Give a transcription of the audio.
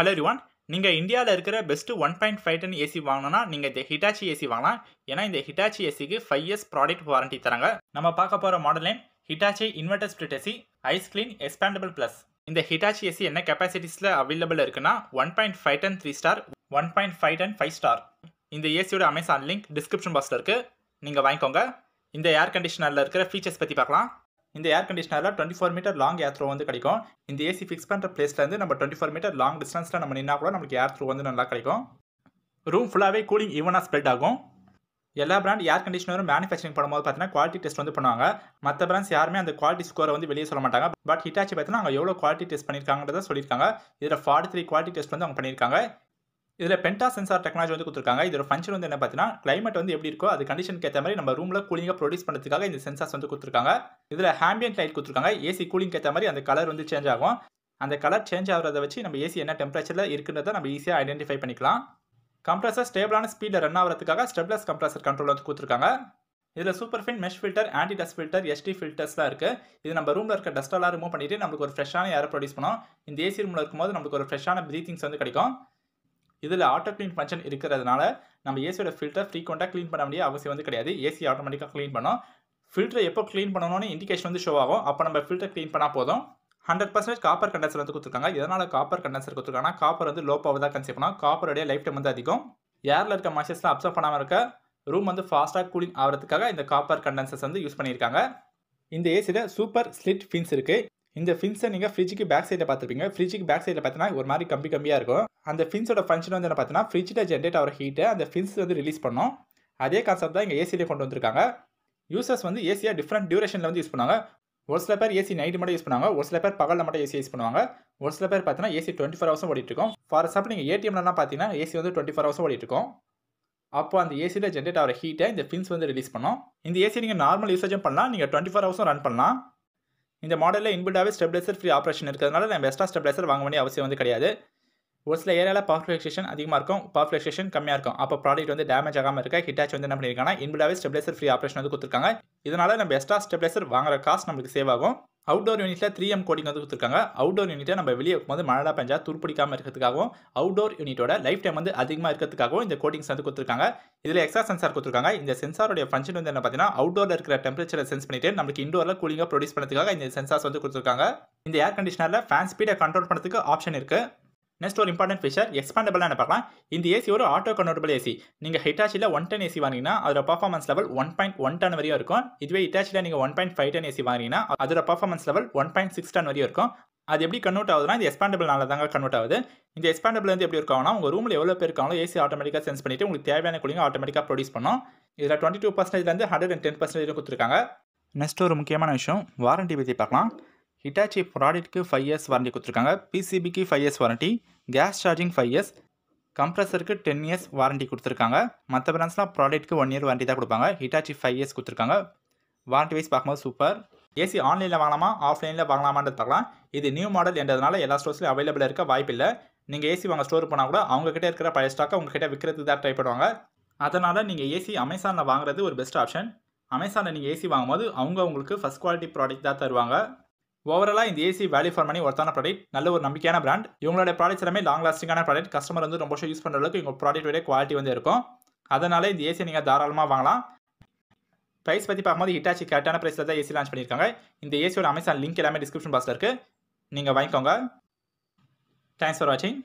hello ரிவான் நீங்கள் இந்தியாவில் இருக்கிற best one point five ton AC வாங்கினோன்னா நீங்கள் இந்த ஹிட்டாச்சி ஏசி வாங்கலாம் ஏன்னா இந்த ஹிட்டாச்சி ஏசிக்கு ஃபைவ் இயர்ஸ் ப்ராடக்ட் வாரண்டி தராங்க நம்ம பார்க்க போகிற model name Hitachi inverter split AC ice clean expandable plus இந்த ஹிட்டாச்சி ஏசி என்ன கெப்பாசிட்டிஸில் அவைலபிள் இருக்குன்னா one point five ton three star one point five ton five star இந்த ஏசியோட அமேசான் லிங்க் டிஸ்கிரிப்ஷன் பாக்ஸில் இருக்குது நீங்கள் வாங்கிக்கோங்க இந்த ஏர் கண்டிஷனரில் இருக்கிற ஃபீச்சர்ஸ் பற்றி பார்க்கலாம் இந்த ஏர் கண்டிஷனரில் twenty four metre long air throw வந்து கிடைக்கும் இந்த ஏசி ஃபிக்ஸ் பண்ணுற பிளேஸ்லேருந்து நம்ம டுவெண்ட்டி ஃபோர் மீட்டர் லாங் டிஸ்டன்ஸில் நம்ம நின்னா கூட நமக்கு ஏர் த்ரோ வந்து நல்லா கிடைக்கும் ரூம் ஃபுல்லாகவே கூலிங் ஈவனாக ஸ்ப்ரெட் ஆகும் எல்லா பிராண்ட் ஏர் கண்டிஷனரும் மேனுஃபேக்சரிங் பண்ணும்போது பார்த்தீங்கன்னா குவாலிட்டி டெஸ்ட் வந்து பண்ணுவாங்க மற்ற பிராண்ட்ஸ் யாருமே அந்த குவாலிட்டி ஸ்கோரை வந்து வெளியே சொல்ல மாட்டாங்க பட் ஹிட்டாச்சி பார்த்தீங்கன்னா அவங்க எவ்வளோ குவாலிட்டி டெஸ்ட் பண்ணியிருக்காங்கன்றத சொல்லியிருக்காங்க இதில் ஃபார்ட்டி த்ரீ குவாலிட்டி டெஸ்ட் வந்து அவங்க பண்ணியிருக்காங்க இதில் பென்டா சென்சார் டெக்னாலஜி வந்து கொடுத்துருக்காங்க இதோட ஃபங்க்ஷன் வந்து என்ன பார்த்தீங்கன்னா கிளைமேட் வந்து எப்படி இருக்கோ அது கண்டிஷன் ஏற்ற மாதிரி நம்ம ரூமில் கூலிங்காக ப்ரொடியூஸ் பண்ணுறதுக்காக இந்த சென்சார்ஸ் வந்து கொடுத்துருக்காங்க இதில் ஹேம்பியன்ட் லைட் கொடுத்துருக்காங்க ஏசி கூலிங் ஏற்ற மாதிரி அந்த கலர் வந்து சேஞ்ச் ஆகும் அந்த கலர் சேஞ்ச் ஆகிறத வச்சு நம்ம ஏசி என்ன டெம்பரேச்சரில் இருக்குன்றதை நம்ம ஈஸியாக ஐடென்டிஃபை பண்ணிக்கலாம் கம்ப்ரஸர் ஸ்டேபிளான ஸ்பீடில் ரன் ஆகிறதுக்காக ஸ்டெப்லெஸ் கம்ப்ரஸர் கண்ட்ரோல் வந்து கொடுத்துருக்காங்க இதில் super fin mesh filter anti dust filter எஸ்டி ஃபில்டர்ஸ்லாம் இருக்குது இது நம்ம ரூமில் இருக்க டஸ்ட்டெல்லாம் ரிமூவ் பண்ணிவிட்டு நம்மளுக்கு ஒரு ஃப்ரெஷ்ஷான ஏர் ப்ரொடியூஸ் பண்ணோம் இந்த ஏசி ரூமில் இருக்கும்போது நம்மளுக்கு ஒரு ஃப்ரெஷ்ஷான ப்ரீத்திங்ஸ் வந்து கிடைக்கும் இதில் ஆட்டோ க்ளீன் ஃபங்க்ஷன் இருக்கிறதுனால நம்ம ஏசியோட ஃபில்டர் ஃப்ரீக்வெண்ட்டாக க்ளீன் பண்ண வேண்டிய அவசியம் வந்து கிடையாது ஏசி ஆட்டோமேட்டிக்காக க்ளீன் பண்ணோம் ஃபில்டர் எப்போ க்ளீன் பண்ணணும்னு இண்டிகேஷன் வந்து ஷோ ஆகும் அப்போ நம்ம ஃபில்டர் க்ளீன் பண்ணால் போதும் ஹண்ட்ரட் பர்சன்டேஜ் காப்பர் கண்டென்சர் வந்து கொடுத்துருக்காங்க எதனால் காப்பர் கண்டென்சர் கொடுத்துருக்காங்கன்னா காப்பர் வந்து லோ பவர் தான் கன்சியூம் காப்பருடைய லைஃப் டைம் வந்து அதிகம் ஏரில் இருக்க மாய்ச்சர்ஸ்லாம் அப்சர்வ் பண்ணாமல் இருக்க ரூம் வந்து ஃபாஸ்ட்டாக கூலிங் ஆகிறதுக்காக இந்த காப்பர் கண்டென்சர்ஸ் வந்து யூஸ் பண்ணியிருக்காங்க இந்த ஏசியில் சூப்பர் ஸ்லிட் ஃபின்ஸ் இருக்குது இந்த ஃபின்ஸை நீங்கள் ஃப்ரிட்ஜுக்கு பேக் சைடில் பார்த்துருப்பீங்க ஃப்ரிட்ஜுக்கு பேக் சைடில் பார்த்தீங்கன்னா ஒரு மாதிரி கம்பி கம்மியாக இருக்கும் அந்த ஃபின்ஸோட ஃபங்க்ஷன் வந்து என்ன பார்த்தீங்கன்னா ஃப்ரிட்ஜில் ஜென்ரேட் ஆகிற ஹீட்டை அந்த ஃபின்ஸ் வந்து ரிலீஸ் பண்ணோம் அதே கான்செப்ட் தான் இங்கே ஏசியிலே கொண்டு வந்திருக்காங்க யூசர்ஸ் வந்து ஏசியாக டிஃப்ரெண்ட் டியூரேஷனில் வந்து யூஸ் பண்ணுவாங்க ஒரு சில பேர் ஏசி நைட்டு மட்டும் யூஸ் பண்ணுவாங்க ஒரு சில பேர் பகலில் மட்டும் ஏசி யூஸ் பண்ணுவாங்க ஒரு சில பேர் பார்த்தீங்கன்னா ஏசி டுவெண்ட்டி ஃபோர் ஹவர்ஸும் ஓடிட்டு இருக்கும் ஃபார் எக்ஸாம்பிள் நீங்கள் ஏடிஎம்லாம் பார்த்தீங்கன்னா ஏசி வந்து டுவெண்ட்டி ஃபோர் ஹவர்ஸும் இருக்கும் அப்போ அந்த ஏசியில் ஜென்ரேட் ஆகிற ஹீட்டை இந்த ஃபின்ஸ் வந்து ரிலீஸ் பண்ணோம் இந்த ஏசி நீங்கள் நார்மல் யூசேஜும் பண்ணலாம் நீங்கள் டுவெண்ட்டி ஃபோர் ஹவர்ஸும் ரன் பண்ணலாம் இந்த மாடலில் இன்பில்டாகவே ஸ்டெப்லைசர் ஃப்ரீ ஆப்ரேஷன் இருக்கிறதுனால நம்ம எக்ஸ்ட்ரா ஸ்டெப்லைசர் வாங்க வேண்டிய அவசியம் வந்து கிடையாது ஒரு சில ஏரியாவில் பவர் ஃபிளக்ஷேஷன் அதிகமாக இருக்கும் பவர் ஃபிளக்ஷேஷன் கம்மியாக இருக்கும் அப்போ ப்ராடக்ட் வந்து டேமேஜ் ஆகாமல் இருக்க ஹிட்டாச் வந்து என்ன பண்ணியிருக்காங்க இன்பில்டாகவே ஸ்டெப்லைசர் ஃப்ரீ ஆப்ரேஷன் வந்து கொடுத்துருக்காங்க இதனால் நம்ம பெஸ்ட்டாக ஸ்டெப்லைசர் வாங்குற காசு நம்மளுக்கு சேவ் ஆகும் அவுடோர் யூனிட்டில் த்ரீ எம் கோடிங் வந்து கொடுத்துருக்காங்க அவுடோர் யூனிட்டை நம்ம வெளியே வைக்கும்போது மழை பெஞ்சா துருப்பிடிக்காமல் இருக்கிறதுக்காகவும் அவுடோர் யூனிட்டோட லைஃப் டைம் வந்து அதிகமாக இருக்கிறதுக்காகவும் இந்த கோடிங்ஸ் வந்து கொடுத்துருக்காங்க இதில் எக்ஸ்ட்ரா சென்சார் கொடுத்துருக்காங்க இந்த சென்சாரோட ஃபங்க்ஷன் வந்து என்ன பார்த்தீங்கன்னா அவுட்டோரில் இருக்கிற டெம்பரேச்சரை சென்ஸ் பண்ணிட்டு நமக்கு இண்டோரில் கூலிங்காக ப்ரொடியூஸ் பண்ணுறதுக்காக இந்த சென்சார்ஸ் வந்து கொடுத்துருக்காங்க இந்த ஏர் கண்டிஷனரில் ஃபேன் ஸ்பீடை கண்ட்ரோல் பண்ணுறதுக்கு ஆப்ஷன் இருக்குது நெக்ஸ்ட் ஒரு இம்பார்ட்டன்ட் ஃபீச்சர் எக்ஸ்பாண்டபிளான பார்க்கலாம் இந்த ஏசி ஒரு ஆட்டோ கன்வெர்டபிள் ஏசி நீங்கள் ஹிட்டாச்சியில் ஒன் டென் ஏசி வாங்கினா அதோட performance level one point one ton வரையும் இருக்கும் இதுவே ஹிட்டாச்சியில் நீங்கள் one point five ton AC வாங்கினா அதோட performance level one point six ton வரையும் இருக்கும் அது எப்படி கன்வெர்ட் ஆகுதுன்னா இந்த எக்ஸ்பாண்டபிள்னால தாங்க கன்வெர்ட் ஆகுது இந்த எஸ்பாண்டபிள் வந்து எப்படி இருக்காங்கன்னா உங்கள் ரூமில் எவ்வளோ பேர் இருக்காங்களோ ஏசி ஆட்டோமேட்டிக்காக சென்ஸ் பண்ணிவிட்டு உங்களுக்கு தேவையான குழிங்க ஆட்டோமேட்டிக்காக ப்ரொடியூஸ் பண்ணும் இதில் டுவெண்ட்டி டூ பர்சன்டேஜ்லேருந்து ஹண்ட்ரட் அண்ட் டென் பர்சன்டேஜ் கொடுத்துருக்காங்க நெக்ஸ்ட் ஒரு முக்கியமான விஷயம் வாரண்ட்டி பற்றி பார்க்கலாம் ஹிட்டாச்சி ப்ராடக்ட்க்கு ஃபைவ் இயர்ஸ் வாரண்டி கொடுத்துருக்காங்க பிசிபிக்கு five years warranty gas charging five years கம்ப்ரஸருக்கு டென் இயர்ஸ் வாரண்டி கொடுத்துருக்காங்க மற்ற பிராண்ட்ஸ்லாம் ப்ராடக்ட்டுக்கு ஒன் இயர் வாரண்டி தான் கொடுப்பாங்க ஹிட்டாச்சி ஃபைவ் இயர்ஸ் கொடுத்துருக்காங்க வாரண்டி வைஸ் பார்க்கும்போது சூப்பர் ஏசி ஆன்லைனில் வாங்கலாமா ஆஃப்லைனில் வாங்கலாமான்னு பார்க்கலாம் இது நியூ மாடல் என்றதுனால எல்லா ஸ்டோர்ஸ்லையும் அவைலபிள் இருக்க வாய்ப்பில்லை நீங்கள் ஏசி வாங்க ஸ்டோர் பண்ணால் கூட அவங்ககிட்ட இருக்கிற பழைய ஸ்டாக்கை உங்ககிட்ட விற்கிறதுக்கு தான் ட்ரை பண்ணுவாங்க அதனால் நீங்கள் ஏசி அமேசானில் வாங்குறது ஒரு பெஸ்ட் ஆப்ஷன் அமேசானில் நீங்கள் ஏசி வாங்கும்போது அவங்க உங்களுக்கு ஃபஸ்ட் குவாலிட்டி ப்ராடக்ட் தான் தருவாங்க ஓவராலாக இந்த ஏசி வேல்யூ ஃபார் மணி ஒர்த்தான ப்ராடக்ட் நல்ல ஒரு நம்பிக்கையான பிராண்ட் இவங்களோட ப்ராடக்ட்ஸ் எல்லாமே லாங் லாஸ்டிங்கான ப்ராடக்ட் கஸ்டமர் வந்து ரொம்ப யூஸ் பண்ணுற அளவுக்கு உங்கள் ப்ராடக்ட்டோட குவாலிட்டி வந்து இருக்கும் அதனால் இந்த ஏசியை நீங்கள் தாராளமாக வாங்கலாம் ப்ரைஸ் பற்றி பார்க்கும்போது ஹிட்டாச்சி கரெக்டான ப்ரைஸில் தான் ஏசி லான்ச் பண்ணியிருக்காங்க இந்த ஏசியோட அமேசான் லிங்க் எல்லாமே டிஸ்கிரிப்ஷன் பாக்ஸில் இருக்குது நீங்கள் வாங்கிக்கோங்க தேங்க்ஸ் ஃபார் வாட்சிங்